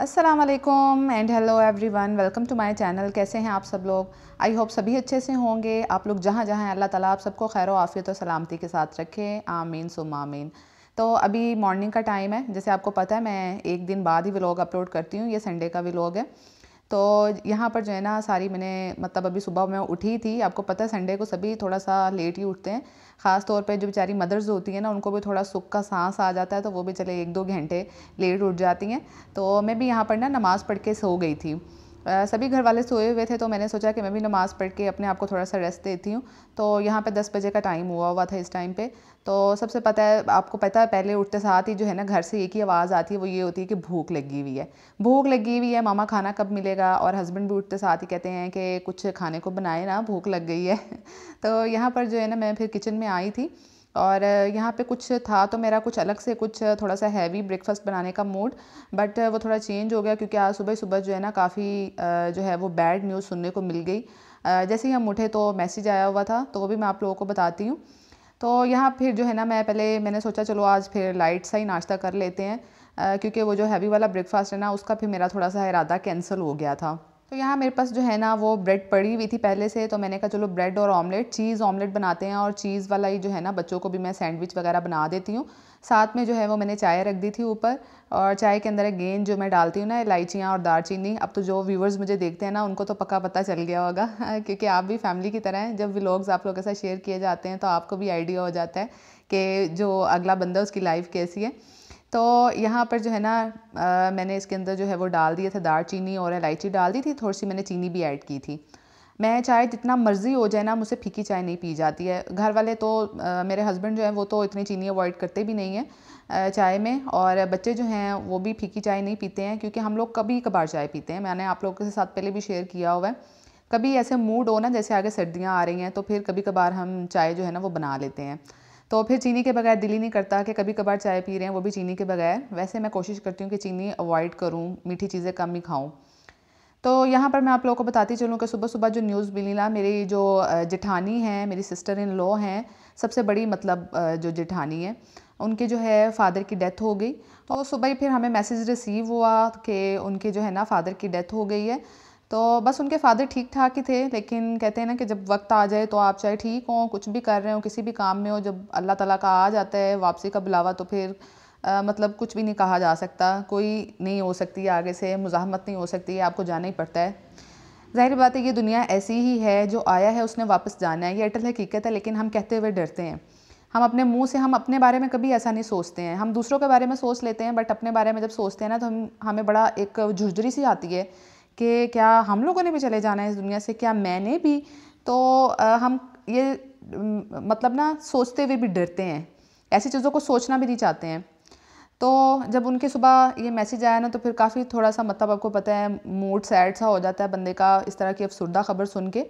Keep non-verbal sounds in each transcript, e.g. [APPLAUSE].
Aslam and hello everyone welcome to my channel कैसे हैं आप सब लोग आई होप सभी अच्छे से होंगे आप लोग जहाँ जहाँ हैं अल्लाह ताला आप सबको खैर आफ़ियत और सलामती के साथ रखें आमीन सुम आमीन तो अभी मॉर्निंग का टाइम है जैसे आपको पता है मैं एक दिन बाद ही व्लॉग अपलोड करती हूँ ये संडे का व्लॉग है तो यहाँ पर जो है ना सारी मैंने मतलब अभी सुबह मैं उठी थी आपको पता है संडे को सभी थोड़ा सा लेट ही उठते हैं ख़ास तौर पे जो बेचारी मदर्स होती हैं ना उनको भी थोड़ा सुख का सांस आ जाता है तो वो भी चले एक दो घंटे लेट उठ जाती हैं तो मैं भी यहाँ पर ना नमाज़ पढ़ के सो गई थी सभी घर वाले सोए हुए थे तो मैंने सोचा कि मैं भी नमाज़ पढ़ के अपने आप को थोड़ा सा रेस्ट देती हूँ तो यहाँ पे दस बजे का टाइम हुआ हुआ था इस टाइम पे तो सबसे पता है आपको पता है पहले उठते साथ ही जो है ना घर से एक ही आवाज़ आती है वो ये होती है कि भूख लगी हुई है भूख लगी हुई है मामा खाना कब मिलेगा और हस्बैंड भी उठते साथ ही कहते हैं कि कुछ खाने को बनाए ना भूख लग गई है [LAUGHS] तो यहाँ पर जो है ना मैं फिर किचन में आई थी और यहाँ पे कुछ था तो मेरा कुछ अलग से कुछ थोड़ा सा हैवी ब्रेकफास्ट बनाने का मूड बट वो थोड़ा चेंज हो गया क्योंकि आज सुबह सुबह जो है ना काफ़ी जो है वो बैड न्यूज़ सुनने को मिल गई जैसे ही हम उठे तो मैसेज आया हुआ था तो वो भी मैं आप लोगों को बताती हूँ तो यहाँ फिर जो है ना मैं पहले मैंने सोचा चलो आज फिर लाइट सा ही नाश्ता कर लेते हैं क्योंकि वो जो हैवी वाला ब्रेकफास्ट है ना उसका फिर मेरा थोड़ा सा इरादा कैंसिल हो गया था तो यहाँ मेरे पास जो है ना वो ब्रेड पड़ी हुई थी पहले से तो मैंने कहा चलो ब्रेड और ऑमलेट चीज़ ऑमलेट बनाते हैं और चीज़ वाला ही जो है ना बच्चों को भी मैं सैंडविच वगैरह बना देती हूँ साथ में जो है वो मैंने चाय रख दी थी ऊपर और चाय के अंदर गेंद जो मैं डालती हूँ ना इलायचियाँ और दालचीनी अब तो जो व्यूवर्स मुझे देखते हैं ना उनको तो पक्का पता चल गया होगा [LAUGHS] क्योंकि आप भी फैमिली की तरह हैं जब व्लॉग्स आप लोगों के साथ शेयर किए जाते हैं तो आपको भी आइडिया हो जाता है कि जो अगला बंदा उसकी लाइफ कैसी है तो यहाँ पर जो है ना आ, मैंने इसके अंदर जो है वो डाल दिया था दार चीनी और इलायची डाल दी थी थोड़ी सी मैंने चीनी भी ऐड की थी मैं चाय जितना मर्ज़ी हो जाए ना मुझे फीकी चाय नहीं पी जाती है घर वाले तो आ, मेरे हस्बैंड जो है वो तो इतनी चीनी अवॉइड करते भी नहीं हैं चाय में और बच्चे जो हैं वो भी फीकी चाय नहीं पीते हैं क्योंकि हम लोग कभी कभार चाय पीते हैं मैंने आप लोगों के साथ पहले भी शेयर किया हुआ है कभी ऐसे मूड हो ना जैसे आगे सर्दियाँ आ रही हैं तो फिर कभी कभार हम चाय जो है ना वो बना लेते हैं तो फिर चीनी के बगैर दिल ही नहीं करता कि कभी कभार चाय पी रहे हैं वो भी चीनी के बगैर वैसे मैं कोशिश करती हूँ कि चीनी अवॉइड करूँ मीठी चीज़ें कम ही खाऊँ तो यहाँ पर मैं आप लोगों को बताती चलूँ कि सुबह सुबह जो न्यूज़ मिली ना मेरी जो जेठानी है मेरी सिस्टर इन लॉ हैं सबसे बड़ी मतलब जो जेठानी है उनके जो है फ़ादर की डेथ हो गई तो सुबह ही फिर हमें मैसेज रिसीव हुआ कि उनके जो है ना फ़ादर की डेथ हो गई है तो बस उनके फादर ठीक ठाक ही थे लेकिन कहते हैं ना कि जब वक्त आ जाए तो आप चाहे ठीक हों कुछ भी कर रहे हो किसी भी काम में हो जब अल्लाह ताला का आ जाता है वापसी का बुलावा तो फिर आ, मतलब कुछ भी नहीं कहा जा सकता कोई नहीं हो सकती आगे से मुजाहमत नहीं हो सकती आपको जाना ही पड़ता है जाहिर बात है ये दुनिया ऐसी ही है जो आया है उसने वापस जाना है ये अटल हकीकत है लेकिन हम कहते हुए डरते हैं हम अपने मुंह से हम अपने बारे में कभी ऐसा नहीं सोचते हैं हम दूसरों के बारे में सोच लेते हैं बट अपने बारे में जब सोचते हैं ना तो हम हमें बड़ा एक झुरझुरी सी आती है कि क्या हम लोगों ने भी चले जाना है इस दुनिया से क्या मैंने भी तो आ, हम ये मतलब ना सोचते हुए भी डरते हैं ऐसी चीज़ों को सोचना भी नहीं चाहते हैं तो जब उनके सुबह ये मैसेज आया ना तो फिर काफ़ी थोड़ा सा मतलब आपको पता है मूड सैड सा हो जाता है बंदे का इस तरह की अफसरदा ख़बर सुन के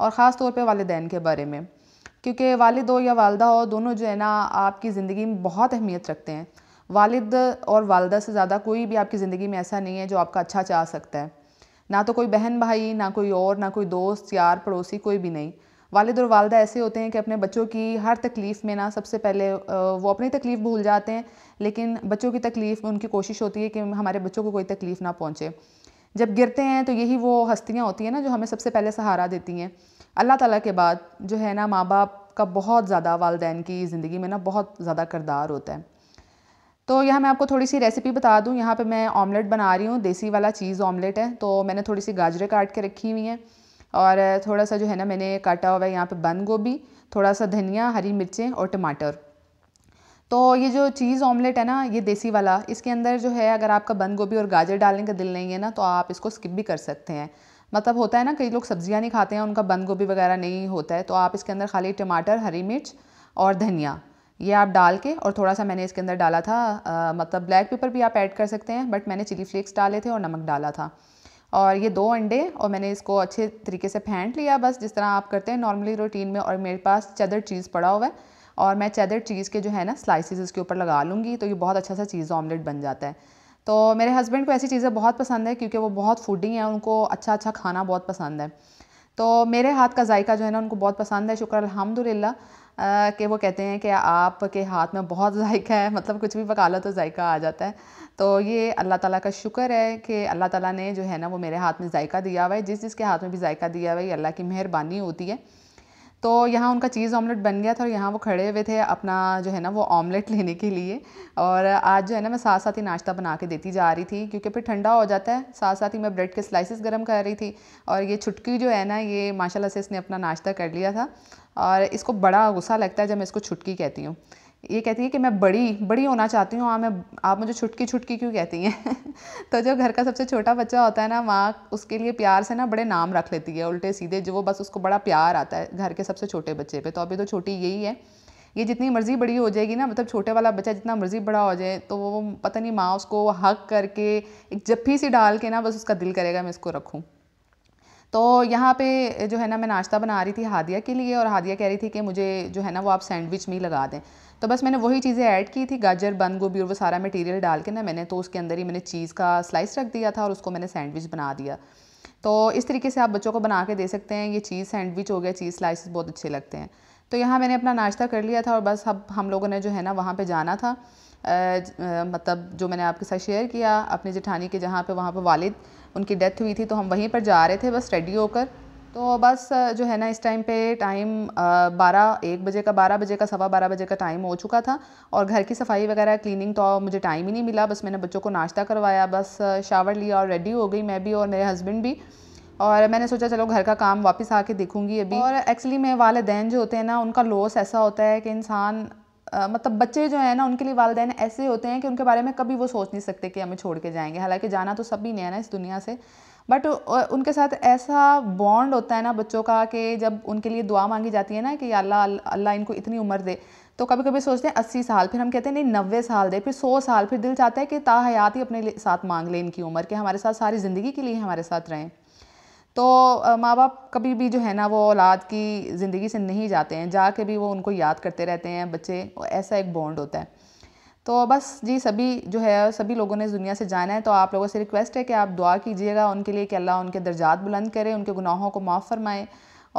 और ख़ास तौर पे वालदेन के बारे में क्योंकि वालिद हो या वालदा हो दोनों जो है ना आपकी ज़िंदगी में बहुत अहमियत रखते हैं वालिद और वालदा से ज़्यादा कोई भी आपकी ज़िंदगी में ऐसा नहीं है जो आपका अच्छा चाह सकता है ना तो कोई बहन भाई ना कोई और ना कोई दोस्त यार पड़ोसी कोई भी नहीं वालद और वालदा ऐसे होते हैं कि अपने बच्चों की हर तकलीफ़ में ना सबसे पहले वो अपनी तकलीफ़ भूल जाते हैं लेकिन बच्चों की तकलीफ़ में उनकी कोशिश होती है कि हमारे बच्चों को कोई तकलीफ़ ना पहुँचे जब गिरते हैं तो यही वो हस्तियाँ होती हैं ना जो हमें सबसे पहले सहारा देती हैं अल्लाह ताला के बाद जो है ना माँ बाप का बहुत ज़्यादा वालदेन की ज़िंदगी में ना बहुत ज़्यादा करदार होता है तो यहाँ मैं आपको थोड़ी सी रेसिपी बता दूँ यहाँ पे मैं ऑमलेट बना रही हूँ देसी वाला चीज़ ऑमलेट है तो मैंने थोड़ी सी गाजरें काट के रखी हुई हैं और थोड़ा सा जो है ना मैंने काटा हुआ है यहाँ पे बंद गोभी थोड़ा सा धनिया हरी मिर्चें और टमाटर तो ये जो चीज़ ऑमलेट है ना ये देसी वाला इसके अंदर जो है अगर आपका बंद गोभी और गाजर डालने का दिल नहीं है ना तो आप इसको स्किप भी कर सकते हैं मतलब होता है ना कई लोग सब्जियां नहीं खाते हैं उनका बंद गोभी वगैरह नहीं होता है तो आप इसके अंदर खाली टमाटर हरी मिर्च और धनिया ये आप डाल के और थोड़ा सा मैंने इसके अंदर डाला था आ, मतलब ब्लैक पेपर भी आप ऐड कर सकते हैं बट मैंने चिली फ्लेक्स डाले थे और नमक डाला था और ये दो अंडे और मैंने इसको अच्छे तरीके से फेंट लिया बस जिस तरह आप करते हैं नॉर्मली रूटीन में और मेरे पास चदर चीज़ पड़ा हुआ है और मैं चदर चीज़ के जो है ना स्लाइसिस इसके ऊपर लगा लूँगी तो ये बहुत अच्छा सा चीज़ ऑमलेट बन जाता है तो मेरे हस्बैंड को ऐसी चीज़ें बहुत पसंद है क्योंकि वो बहुत फूडिंग है उनको अच्छा अच्छा खाना बहुत पसंद है तो मेरे हाथ का जायका जो है ना उनको बहुत पसंद है शुक्र अलहमदिल्ला कि वो कहते हैं कि आपके हाथ में बहुत [LAUGHS] जायका है मतलब कुछ भी पका लो तो जायका आ जाता है तो ये अल्लाह ताला का शुक्र है कि अल्लाह ताला ने जो है ना वो मेरे हाथ में जायका दिया हुआ है जिस जिसके हाथ में भी जायका दिया हुआ है ये अल्लाह की मेहरबानी होती है तो यहाँ उनका चीज़ ऑमलेट बन गया था और यहाँ वो खड़े हुए थे अपना जो है ना वो ऑमलेट [LAUGHS] लेने के लिए और आज जो है ना मैं साथ साथ ही नाश्ता बना के देती जा रही थी क्योंकि फिर ठंडा हो जाता है साथ साथ ही मैं ब्रेड के स्लाइसिस गर्म कर रही थी और ये छुटकी जो है ना ये माशाल्लाह से इसने अपना नाश्ता कर लिया था और इसको बड़ा गुस्सा लगता है जब मैं इसको छुटकी कहती हूँ ये कहती है कि मैं बड़ी बड़ी होना चाहती हूँ मैं आप मुझे छुटकी छुटकी क्यों कहती हैं [LAUGHS] तो जो घर का सबसे छोटा बच्चा होता है ना माँ उसके लिए प्यार से ना बड़े नाम रख लेती है उल्टे सीधे जो वो बस उसको बड़ा प्यार आता है घर के सबसे छोटे बच्चे पे तो अभी तो छोटी यही है ये जितनी मर्ज़ी बड़ी हो जाएगी ना मतलब छोटे वाला बच्चा जितना मर्ज़ी बड़ा हो जाए तो वो पता नहीं माँ उसको हक करके एक जप्फी सी डाल के ना बस उसका दिल करेगा मैं इसको रखूँ तो यहाँ पे जो है ना मैं नाश्ता बना रही थी हादिया के लिए और हादिया कह रही थी कि मुझे जो है ना वो आप सैंडविच में ही लगा दें तो बस मैंने वही चीज़ें ऐड की थी गाजर बंद गोभी और वो सारा मटेरियल डाल के ना मैंने तो उसके अंदर ही मैंने चीज़ का स्लाइस रख दिया था और उसको मैंने सैंडविच बना दिया तो इस तरीके से आप बच्चों को बना के दे सकते हैं ये चीज़ सैंडविच हो गया चीज़ स्लाइसिस बहुत अच्छे लगते हैं तो यहाँ मैंने अपना नाश्ता कर लिया था और बस अब हम लोगों ने जो है ना वहाँ पर जाना था मतलब जो मैंने आपके साथ शेयर किया अपने जेठानी के जहाँ पर वहाँ पर वालिद उनकी डेथ हुई थी तो हम वहीं पर जा रहे थे बस रेडी होकर तो बस जो है ना इस टाइम पे टाइम बारह एक बजे का बारह बजे का सवा बारह बजे का टाइम हो चुका था और घर की सफाई वगैरह क्लीनिंग तो मुझे टाइम ही नहीं मिला बस मैंने बच्चों को नाश्ता करवाया बस शावर लिया और रेडी हो गई मैं भी और मेरे हस्बैंड भी और मैंने सोचा चलो घर का काम वापस आके देखूँगी अभी और एक्चुअली में वालदेन जो होते हैं ना उनका लॉस ऐसा होता है कि इंसान मतलब बच्चे जो है ना उनके लिए वालदेन ऐसे होते हैं कि उनके बारे में कभी वो सोच नहीं सकते कि हमें छोड़ के जाएंगे हालांकि जाना तो सभी नहीं है ना इस दुनिया से बट उनके साथ ऐसा बॉन्ड होता है ना बच्चों का कि जब उनके लिए दुआ मांगी जाती है ना कि अल्लाह अल्लाह इनको इतनी उम्र दे तो कभी कभी सोचते हैं अस्सी साल फिर हम कहते हैं नहीं नब्बे साल दे फिर सौ साल फिर दिल चाहता है कि ताहयात ही अपने साथ मांग लें इनकी उम्र के हमारे साथ सारी ज़िंदगी के लिए हमारे साथ रहें तो माँ बाप कभी भी जो है ना वो औलाद की ज़िंदगी से नहीं जाते हैं जा के भी वो उनको याद करते रहते हैं बच्चे ऐसा एक बॉन्ड होता है तो बस जी सभी जो है सभी लोगों ने इस दुनिया से जाना है तो आप लोगों से रिक्वेस्ट है कि आप दुआ कीजिएगा उनके लिए कि अल्लाह उनके दर्जात बुलंद करें उनके गुनाहों को माफ़ फरमाएँ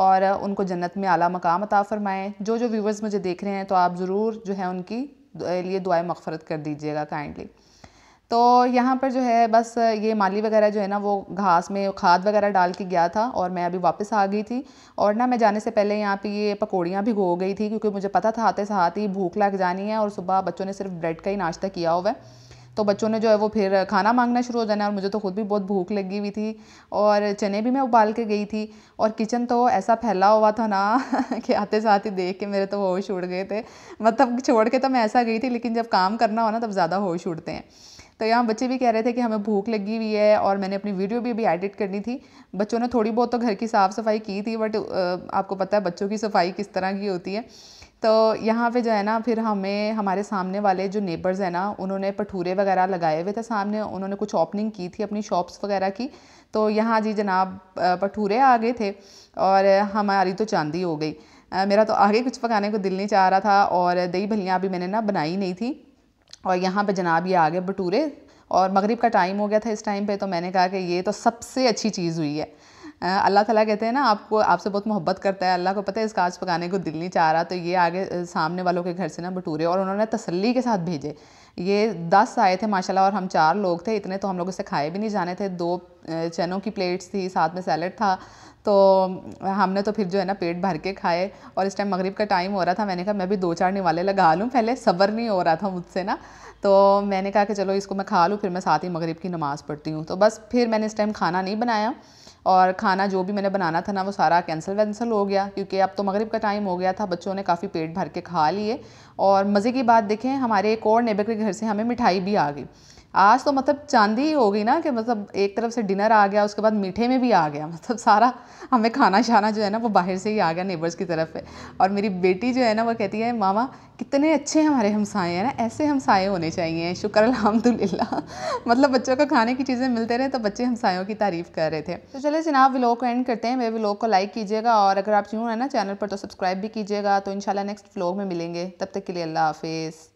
और उनको जन्नत में आला मकाम अता फ़रमाएँ जो जो व्यूवर्स मुझे देख रहे हैं तो आप ज़रूर जो है उनकी लिए दुआ मफ़रत कर दीजिएगा काइंडली तो यहाँ पर जो है बस ये माली वगैरह जो है ना वो घास में खाद वगैरह डाल के गया था और मैं अभी वापस आ गई थी और ना मैं जाने से पहले यहाँ पे ये पकौड़ियाँ भी गो गई थी क्योंकि मुझे पता था आते साथ ही भूख लग जानी है और सुबह बच्चों ने सिर्फ ब्रेड का ही नाश्ता किया हुआ है तो बच्चों ने जो है वो फिर खाना मांगना शुरू हो जाना और मुझे तो खुद भी बहुत भूख लगी हुई थी और चने भी मैं उबाल के गई थी और किचन तो ऐसा फैला हुआ था ना [LAUGHS] कि आते साथ ही देख के मेरे तो होश उड़ गए थे मतलब छोड़ के तो मैं ऐसा गई थी लेकिन जब काम करना हो ना तब ज़्यादा होश उड़ते हैं तो यहाँ बच्चे भी कह रहे थे कि हमें भूख लगी हुई है और मैंने अपनी वीडियो भी अभी एडिट करनी थी बच्चों ने थोड़ी बहुत तो घर की साफ़ सफाई की थी बट आपको पता है बच्चों की सफाई किस तरह की होती है तो यहाँ पे जो है ना फिर हमें हमारे सामने वाले जो नेबर्स हैं ना उन्होंने भटूरे वगैरह लगाए हुए थे सामने उन्होंने कुछ ओपनिंग की थी अपनी शॉप्स वगैरह की तो यहाँ जी जनाब भटूरे आ गए थे और हमारी तो चांदी हो गई मेरा तो आगे कुछ पकाने को दिल नहीं चाह रहा था और दही भलियाँ अभी मैंने ना बनाई नहीं थी और यहाँ पे जनाब ये आ गए भटूरे और मगरिब का टाइम हो गया था इस टाइम पे तो मैंने कहा कि ये तो सबसे अच्छी चीज़ हुई है अल्लाह ताला कहते हैं ना आपको आपसे बहुत मोहब्बत करता है अल्लाह को पता है इस काज पकाने को दिल नहीं चाह रहा तो ये आगे सामने वालों के घर से ना भटूरे और उन्होंने तसल्ली के साथ भेजे ये दस आए थे माशाल्लाह और हम चार लोग थे इतने तो हम लोग इससे खाए भी नहीं जाने थे दो चनों की प्लेट्स थी साथ में सैलड था तो हमने तो फिर जो है ना पेट भर के खाए और इस टाइम मगरिब का टाइम हो रहा था मैंने कहा मैं भी दो चार निवाले लगा लूँ पहले सब्र नहीं हो रहा था मुझसे ना तो मैंने कहा कि चलो इसको मैं खा लूँ फिर मैं साथ ही मगरिब की नमाज़ पढ़ती हूँ तो बस फिर मैंने इस टाइम खाना नहीं बनाया और खाना जो भी मैंने बनाना था ना वो सारा कैंसिल वैंसिल हो गया क्योंकि अब तो मगरब का टाइम हो गया था बच्चों ने काफ़ी पेट भर के खा लिए और मज़े की बात देखें हमारे एक और नेबर के घर से हमें मिठाई भी आ गई आज तो मतलब चांदी ही हो गई ना कि मतलब एक तरफ से डिनर आ गया उसके बाद मीठे में भी आ गया मतलब सारा हमें खाना शाना जो है ना वो बाहर से ही आ गया नेबर्स की तरफ है और मेरी बेटी जो है ना वो कहती है मामा कितने अच्छे हमारे हमसाए हैं ना ऐसे हमसाए होने चाहिए शुक्र अलहमदिल्ला [LAUGHS] मतलब बच्चों को खाने की चीज़ें मिलते रहे तो बच्चे हमसायों की तारीफ़ कर रहे थे तो चले जनाब व्लॉग को एंड करते हैं मेरे व्लॉग को लाइक कीजिएगा और अगर आप चूँ है ना चैनल पर तो सब्सक्राइब भी कीजिएगा तो इन नेक्स्ट व्लॉग में मिलेंगे तब तक के लिए अल्लाह हाफिज़